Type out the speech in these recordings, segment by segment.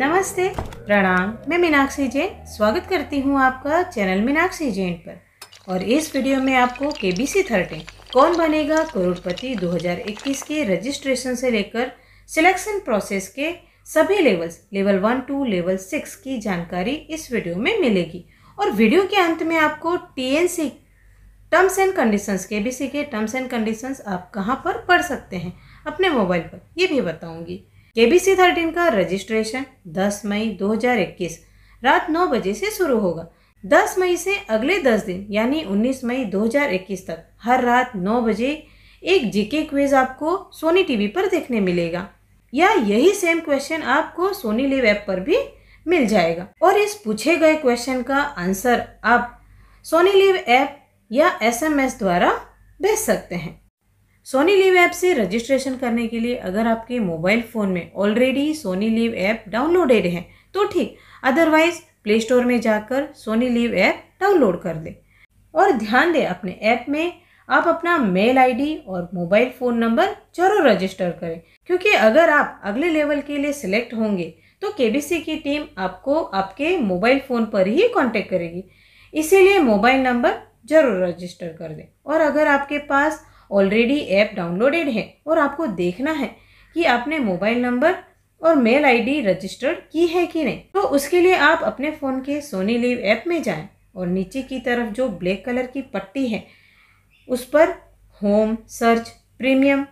नमस्ते प्रणाम मैं मीनाक्षी जैन स्वागत करती हूँ आपका चैनल मीनाक्षी जैन पर और इस वीडियो में आपको के बी सी थर्टीन कौन बनेगा करोड़पति 2021 के रजिस्ट्रेशन से लेकर सिलेक्शन प्रोसेस के सभी levels level one two level six की जानकारी इस वीडियो में मिलेगी और वीडियो के अंत में आपको T N C terms and conditions K B C के टर्म्स एंड कंडीशंस आप कहाँ पर पढ़ सकते हैं अपने मोबाइल पर ये भी बताऊँगी के बी सी थर्टीन का रजिस्ट्रेशन 10 मई 2021 रात 9 बजे से शुरू होगा 10 मई से अगले 10 दिन यानी 19 मई 2021 तक हर रात 9 बजे एक जीके क्विज आपको सोनी टीवी पर देखने मिलेगा या यही सेम क्वेश्चन आपको सोनी लिव ऐप पर भी मिल जाएगा और इस पूछे गए क्वेश्चन का आंसर आप सोनी लिव ऐप या एसएमएस द्वारा भेज सकते हैं सोनी लीव ऐप से रजिस्ट्रेशन करने के लिए अगर आपके मोबाइल फ़ोन में already Sony Liv app downloaded है तो ठीक अदरवाइज प्ले स्टोर में जाकर सोनी लीव ऐप डाउनलोड कर दे और ध्यान दें अपने ऐप में आप अपना मेल आईडी और मोबाइल फ़ोन नंबर जरूर रजिस्टर करें क्योंकि अगर आप अगले लेवल के लिए सिलेक्ट होंगे तो के की टीम आपको आपके मोबाइल फ़ोन पर ही कॉन्टेक्ट करेगी इसीलिए मोबाइल नंबर जरूर रजिस्टर कर दें और अगर आपके पास ऑलरेडी ऐप डाउनलोडेड है और आपको देखना है कि आपने मोबाइल नंबर और मेल आईडी रजिस्टर्ड की है कि नहीं तो उसके लिए आप अपने फ़ोन के सोनी लिव ऐप में जाएं और नीचे की तरफ जो ब्लैक कलर की पट्टी है उस पर home search premium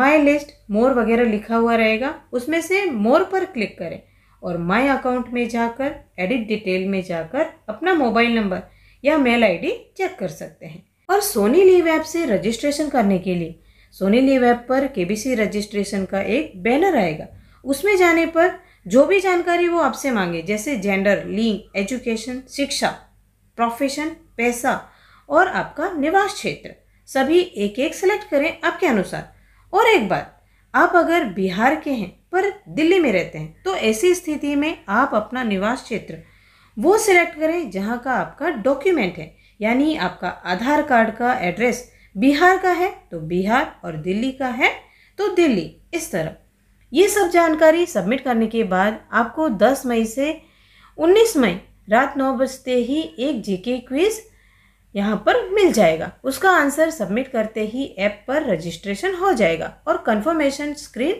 my list more वगैरह लिखा हुआ रहेगा उसमें से मोर पर क्लिक करें और माई अकाउंट में जाकर एडिट डिटेल में जाकर अपना मोबाइल नंबर या मेल आईडी चेक कर सकते हैं और सोनी लीव ऐप से रजिस्ट्रेशन करने के लिए सोनी लीव ऐप पर केबीसी रजिस्ट्रेशन का एक बैनर आएगा उसमें जाने पर जो भी जानकारी वो आपसे मांगे जैसे जेंडर लिंग एजुकेशन शिक्षा प्रोफेशन पैसा और आपका निवास क्षेत्र सभी एक एक सेलेक्ट करें आपके अनुसार और एक बात आप अगर बिहार के हैं पर दिल्ली में रहते हैं तो ऐसी स्थिति में आप अपना निवास क्षेत्र वो सिलेक्ट करें जहाँ का आपका डॉक्यूमेंट है यानी आपका आधार कार्ड का एड्रेस बिहार का है तो बिहार और दिल्ली का है तो दिल्ली इस तरह ये सब जानकारी सबमिट करने के बाद आपको 10 मई से 19 मई रात नौ बजते ही एक जीके क्विज़ यहाँ पर मिल जाएगा उसका आंसर सबमिट करते ही ऐप पर रजिस्ट्रेशन हो जाएगा और कंफर्मेशन स्क्रीन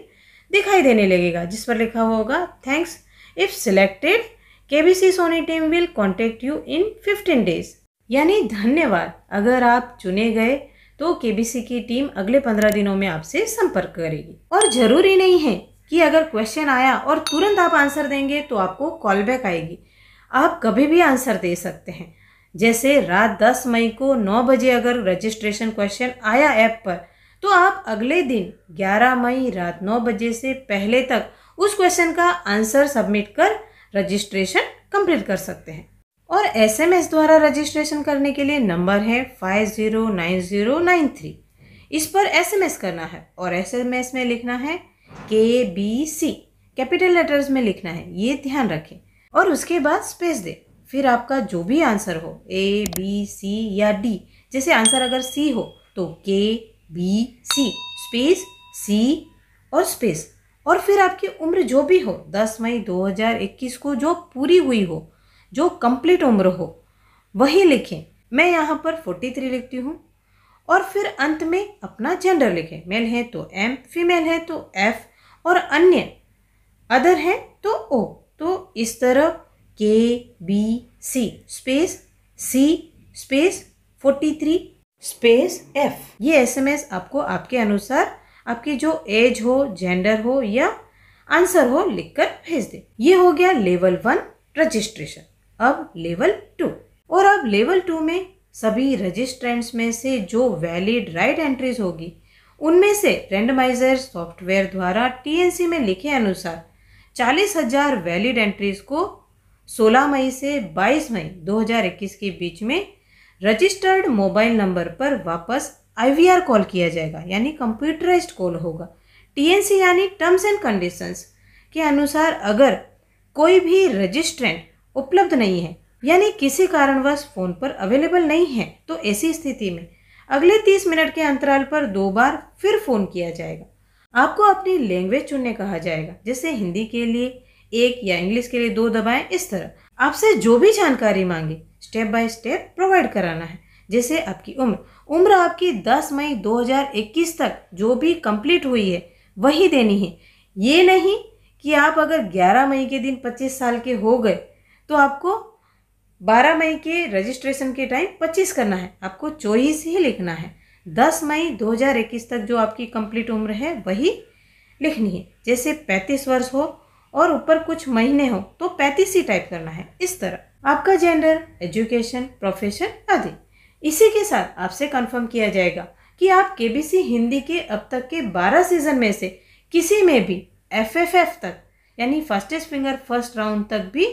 दिखाई देने लगेगा जिस पर लिखा होगा thanks if selected K B C Sony team will contact you in fifteen days यानी धन्यवाद अगर आप चुने गए तो केबीसी की टीम अगले पंद्रह दिनों में आपसे संपर्क करेगी और जरूरी नहीं है कि अगर क्वेश्चन आया और तुरंत आप आंसर देंगे तो आपको कॉल बैक आएगी आप कभी भी आंसर दे सकते हैं जैसे रात 10 मई को 9 बजे अगर रजिस्ट्रेशन क्वेश्चन आया ऐप पर तो आप अगले दिन 11 मई रात 9 बजे से पहले तक उस क्वेश्चन का आंसर सबमिट कर रजिस्ट्रेशन कंप्लीट कर सकते हैं और एसएमएस द्वारा रजिस्ट्रेशन करने के लिए नंबर है five zero nine zero nine three इस पर एसएमएस करना है और एसएमएस में लिखना है के बी सी कैपिटल लेटर्स में लिखना है ये ध्यान रखें और उसके बाद स्पेस दें फिर आपका जो भी आंसर हो ए बी सी या डी जैसे आंसर अगर सी हो तो के बी सी स्पेस सी और स्पेस और फिर आपकी उम्र जो भी हो 10 मई 2021 को जो पूरी हुई हो जो कंप्लीट उम्र हो वही लिखें मैं यहाँ पर फोर्टी थ्री लिखती हूँ और फिर अंत में अपना जेंडर लिखें मेल है तो एम फीमेल है तो एफ और अन्य अदर है तो ओ तो इस तरह के B C space C space forty three space F ये एसएमएस आपको आपके अनुसार आपकी जो एज हो जेंडर हो या आंसर हो लिखकर भेज दे ये हो गया लेवल वन रजिस्ट्रेशन अब लेवल टू और अब लेवल टू में सभी रजिस्ट्रेंट्स में से जो वैलिड राइट एंट्रीज होगी उनमें से रेंडमाइजर सॉफ्टवेयर द्वारा टीएनसी में लिखे अनुसार चालीस हजार वैलिड एंट्रीज को 16 मई से 22 मई 2021 के बीच में रजिस्टर्ड मोबाइल नंबर पर वापस आई कॉल किया जाएगा यानी कंप्यूटराइज कॉल होगा टीएनसी यानी टर्म्स एंड कंडीशंस के अनुसार अगर कोई भी रजिस्ट्रेंट उपलब्ध नहीं है यानी किसी कारणवश फ़ोन पर अवेलेबल नहीं है तो ऐसी स्थिति में अगले तीस मिनट के अंतराल पर दो बार फिर फ़ोन किया जाएगा आपको अपनी लैंग्वेज चुनने कहा जाएगा जैसे हिंदी के लिए एक या इंग्लिश के लिए दो दबाएं इस तरह आपसे जो भी जानकारी मांगे स्टेप बाय स्टेप प्रोवाइड कराना है जैसे आपकी उम्र उम्र आपकी 10 मई 2021 तक जो भी कंप्लीट हुई है वही देनी है ये नहीं कि आप अगर 11 मई के दिन 25 साल के हो गए तो आपको 12 मई के रजिस्ट्रेशन के टाइम 25 करना है आपको चौबीस ही लिखना है 10 मई 2021 तक जो आपकी कंप्लीट उम्र है वही लिखनी है जैसे 35 वर्ष हो और ऊपर कुछ महीने हो तो 35 ही टाइप करना है इस तरह आपका जेंडर एजुकेशन प्रोफेशन आदि इसी के साथ आपसे कंफर्म किया जाएगा कि आप के हिंदी के अब तक के 12 सीजन में से किसी में भी एफ तक यानी फर्स्टेस्ट फिंगर फर्स्ट राउंड तक भी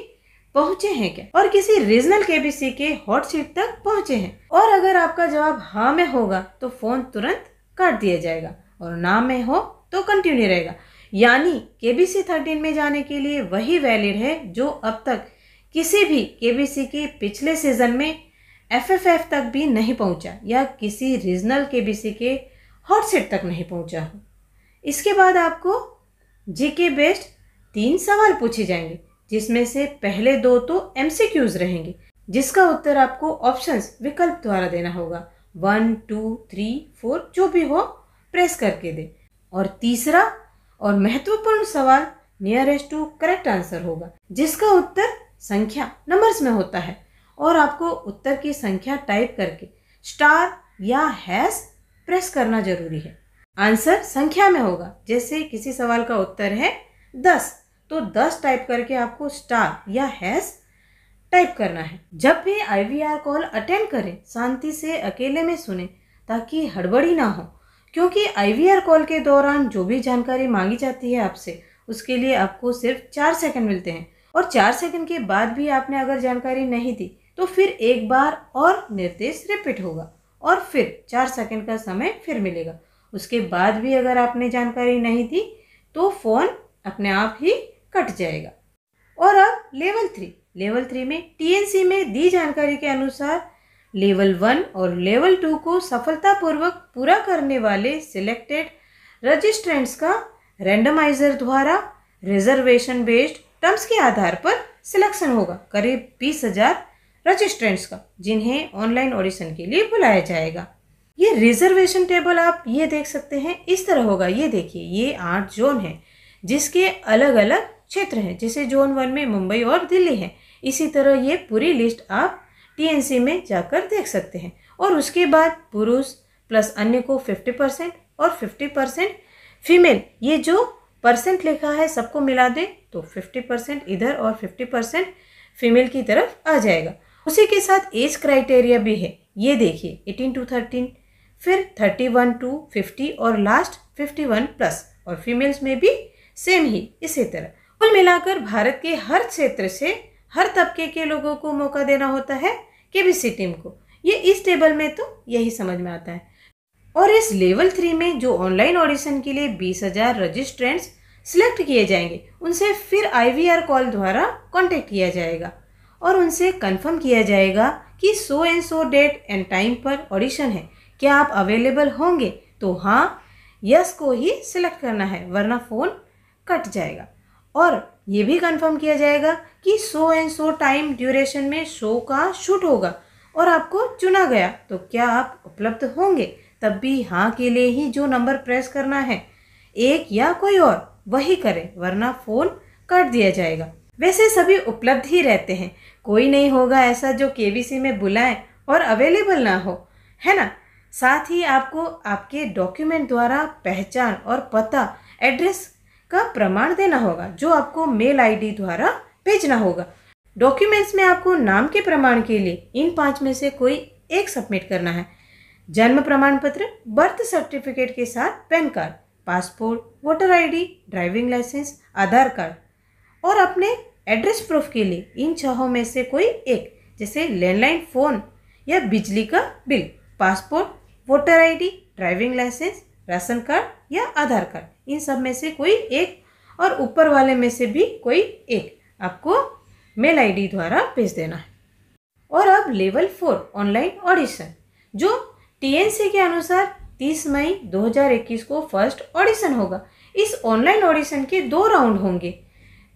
पहुंचे हैं क्या और किसी रीजनल केबीसी के हॉट सीट तक पहुंचे हैं और अगर आपका जवाब हाँ में होगा तो फोन तुरंत काट दिया जाएगा और ना में हो तो कंटिन्यू रहेगा यानी केबीसी थर्टीन में जाने के लिए वही वैलिड है जो अब तक किसी भी केबीसी के पिछले सीजन में एफएफएफ तक भी नहीं पहुंचा या किसी रीजनल केबीसी के हॉट सीट तक नहीं पहुंचा हो इसके बाद आपको जीके बेस्ड तीन सवाल पूछे जाएंगे जिसमें से पहले दो तो एम रहेंगे जिसका उत्तर आपको ऑप्शन विकल्प द्वारा देना होगा वन टू थ्री फोर जो भी हो प्रेस करके दे और तीसरा और महत्वपूर्ण सवाल नियरेस्ट टू करेक्ट आंसर होगा जिसका उत्तर संख्या नंबर्स में होता है और आपको उत्तर की संख्या टाइप करके स्टार या हैश प्रेस करना जरूरी है आंसर संख्या में होगा जैसे किसी सवाल का उत्तर है दस तो दस टाइप करके आपको स्टार या हैस टाइप करना है जब भी आईवीआर कॉल अटेंड करें शांति से अकेले में सुने ताकि हड़बड़ी ना हो क्योंकि आईवीआर कॉल के दौरान जो भी जानकारी मांगी जाती है आपसे उसके लिए आपको सिर्फ चार सेकंड मिलते हैं और चार सेकंड के बाद भी आपने अगर जानकारी नहीं दी तो फिर एक बार और निर्देश रिपीट होगा और फिर चार सेकंड का समय फिर मिलेगा उसके बाद भी अगर आपने जानकारी नहीं दी तो फ़ोन अपने आप ही कट जाएगा और अब लेवल थ्री लेवल थ्री में टीएनसी में दी जानकारी के अनुसार लेवल वन और लेवल टू को सफलतापूर्वक पूरा करने वाले सिलेक्टेड रजिस्ट्रेंट्स का रेंडमाइजर द्वारा रिजर्वेशन बेस्ड टर्म्स के आधार पर सिलेक्शन होगा करीब बीस हज़ार रजिस्ट्रेंट्स का जिन्हें ऑनलाइन ऑडिशन के लिए बुलाया जाएगा ये रिजर्वेशन टेबल आप ये देख सकते हैं इस तरह होगा ये देखिए ये आठ जोन है जिसके अलग अलग क्षेत्र है जैसे जोन वन में मुंबई और दिल्ली है इसी तरह ये पूरी लिस्ट आप टीएनसी में जाकर देख सकते हैं और उसके बाद पुरुष प्लस अन्य को फिफ्टी परसेंट और फिफ्टी परसेंट फीमेल ये जो परसेंट लिखा है सबको मिला दें तो फिफ्टी परसेंट इधर और फिफ्टी परसेंट फीमेल की तरफ आ जाएगा उसी के साथ एज क्राइटेरिया भी है ये देखिए एटीन टू थर्टीन फिर थर्टी वन टू फिफ्टी और लास्ट फिफ्टी वन प्लस और फीमेल्स में भी सेम ही इसी तरह कुल मिलाकर भारत के हर क्षेत्र से हर तबके के लोगों को मौका देना होता है केबीसी टीम को ये इस टेबल में तो यही समझ में आता है और इस लेवल थ्री में जो ऑनलाइन ऑडिशन के लिए बीस हजार रजिस्ट्रेंट्स सिलेक्ट किए जाएंगे उनसे फिर आईवीआर कॉल द्वारा कांटेक्ट किया जाएगा और उनसे कंफर्म किया जाएगा कि so and so date and time पर ऑडिशन है क्या आप अवेलेबल होंगे तो हाँ यस को ही सिलेक्ट करना है वरना फ़ोन कट जाएगा और ये भी कंफर्म किया जाएगा कि so and so time duration में शो का शूट होगा और आपको चुना गया तो क्या आप उपलब्ध होंगे तब भी हाँ के लिए ही जो नंबर प्रेस करना है एक या कोई और वही करें वरना फ़ोन काट दिया जाएगा वैसे सभी उपलब्ध ही रहते हैं कोई नहीं होगा ऐसा जो के में बुलाएं और अवेलेबल ना हो है ना साथ ही आपको आपके डॉक्यूमेंट द्वारा पहचान और पता एड्रेस का प्रमाण देना होगा जो आपको मेल आईडी द्वारा भेजना होगा डॉक्यूमेंट्स में आपको नाम के प्रमाण के लिए इन पांच में से कोई एक सबमिट करना है जन्म प्रमाण पत्र बर्थ सर्टिफिकेट के साथ PAN card passport voter ID, driving licence Aadhaar card और अपने एड्रेस प्रूफ के लिए इन छहों में से कोई एक जैसे लैंडलाइन फ़ोन या बिजली का bill passport voter ID, driving licence ration card या आधार कार्ड इन सब में से कोई एक और ऊपर वाले में से भी कोई एक आपको मेल आईडी द्वारा भेज देना है और अब लेवल फोर ऑनलाइन ऑडिशन जो टीएनसी के अनुसार 30 मई 2021 को फर्स्ट ऑडिशन होगा इस ऑनलाइन ऑडिशन के दो राउंड होंगे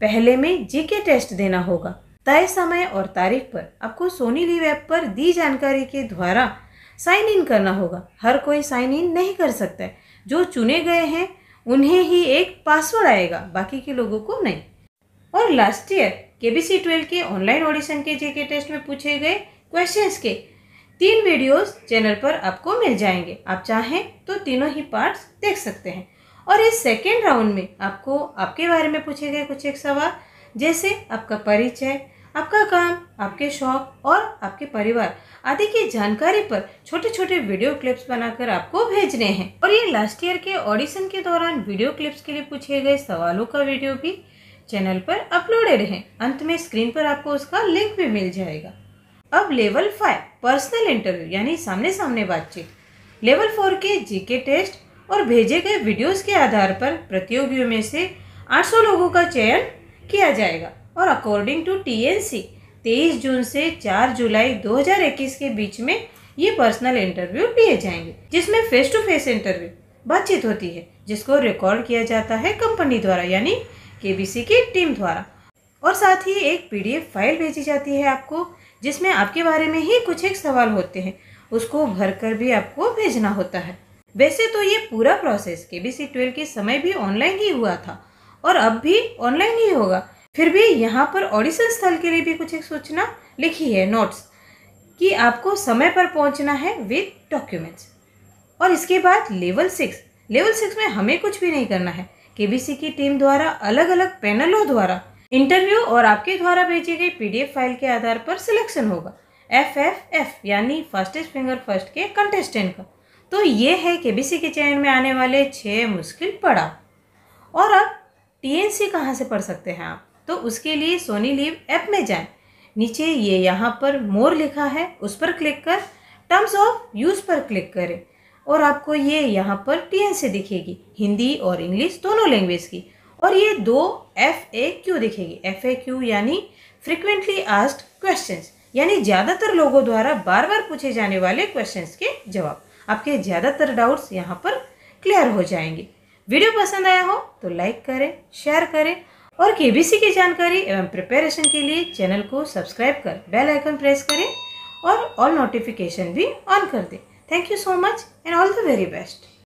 पहले में जीके टेस्ट देना होगा तय समय और तारीख पर आपको सोनी लीव ऐप पर दी जानकारी के द्वारा साइन इन करना होगा हर कोई साइन इन नहीं कर सकता है जो चुने गए हैं उन्हें ही एक पासवर्ड आएगा बाकी के लोगों को नहीं और last year K B C twelve के ऑनलाइन ऑडिशन के जेके टेस्ट में पूछे गए क्वेश्चंस के तीन वीडियोस चैनल पर आपको मिल जाएंगे आप चाहें तो तीनों ही पार्ट्स देख सकते हैं और इस सेकेंड राउंड में आपको आपके बारे में पूछे गए कुछ एक सवाल जैसे आपका परिचय आपका काम आपके शौक और आपके परिवार आदि की जानकारी पर छोटे छोटे वीडियो क्लिप्स बनाकर आपको भेजने हैं और ये लास्ट ईयर के ऑडिशन के दौरान वीडियो क्लिप्स के लिए पूछे गए सवालों का वीडियो भी चैनल पर अपलोडेड है अंत में स्क्रीन पर आपको उसका लिंक भी मिल जाएगा अब लेवल फाइव पर्सनल इंटरव्यू यानी सामने सामने बातचीत लेवल फोर के जीके टेस्ट और भेजे गए वीडियोस के आधार पर प्रतियोगियों में से 800 लोगों का चयन किया जाएगा और अकॉर्डिंग टू टीएनसी 23 जून से 4 जुलाई 2021 के बीच में ये पर्सनल इंटरव्यू लिए जाएंगे जिसमें फेस टू फेस इंटरव्यू बातचीत होती है जिसको रिकॉर्ड किया जाता है कंपनी द्वारा यानी केबीसी की टीम द्वारा और साथ ही एक पीडीएफ फाइल भेजी जाती है आपको जिसमें आपके बारे में ही कुछ एक सवाल होते हैं उसको भर कर भी आपको भेजना होता है वैसे तो ये पूरा प्रोसेस के बी सी ट्वेल्व के समय भी ऑनलाइन ही हुआ था और अब भी ऑनलाइन ही होगा फिर भी यहाँ पर ऑडिशन स्थल के लिए भी कुछ एक सूचना लिखी है नोट्स कि आपको समय पर पहुँचना है विथ डॉक्यूमेंट्स और इसके बाद लेवल सिक्स लेवल सिक्स में हमें कुछ भी नहीं करना है के की टीम द्वारा अलग अलग पैनलों द्वारा इंटरव्यू और आपके द्वारा भेजी गई पीडीएफ फाइल के आधार पर सिलेक्शन होगा एफ एफ एफ यानी फास्टेस्ट फिंगर फर्स्ट के कंटेस्टेंट का तो ये है सी के चयन में आने वाले छः मुश्किल पड़ा और अब सी कहाँ से पढ़ सकते हैं आप तो उसके लिए सोनी लीव ऐप में जाएं नीचे ये यहाँ पर मोर लिखा है उस पर क्लिक कर टर्म्स ऑफ यूज़ पर क्लिक करें और आपको ये यहाँ पर टी से दिखेगी हिंदी और इंग्लिश दोनों लैंग्वेज की और ये दो एफ ए क्यू दिखेगी एफ ए क्यू यानी फ्रिक्वेंटली आस्ड क्वेश्चन यानी ज़्यादातर लोगों द्वारा बार बार पूछे जाने वाले क्वेश्चन के जवाब आपके ज़्यादातर डाउट्स यहाँ पर क्लियर हो जाएंगे वीडियो पसंद आया हो तो लाइक करें शेयर करें और केबीसी की जानकारी एवं प्रिपेरेशन के लिए चैनल को सब्सक्राइब कर बेल आइकन प्रेस करें और ऑल नोटिफिकेशन भी ऑन कर दें thank you so much and all the very best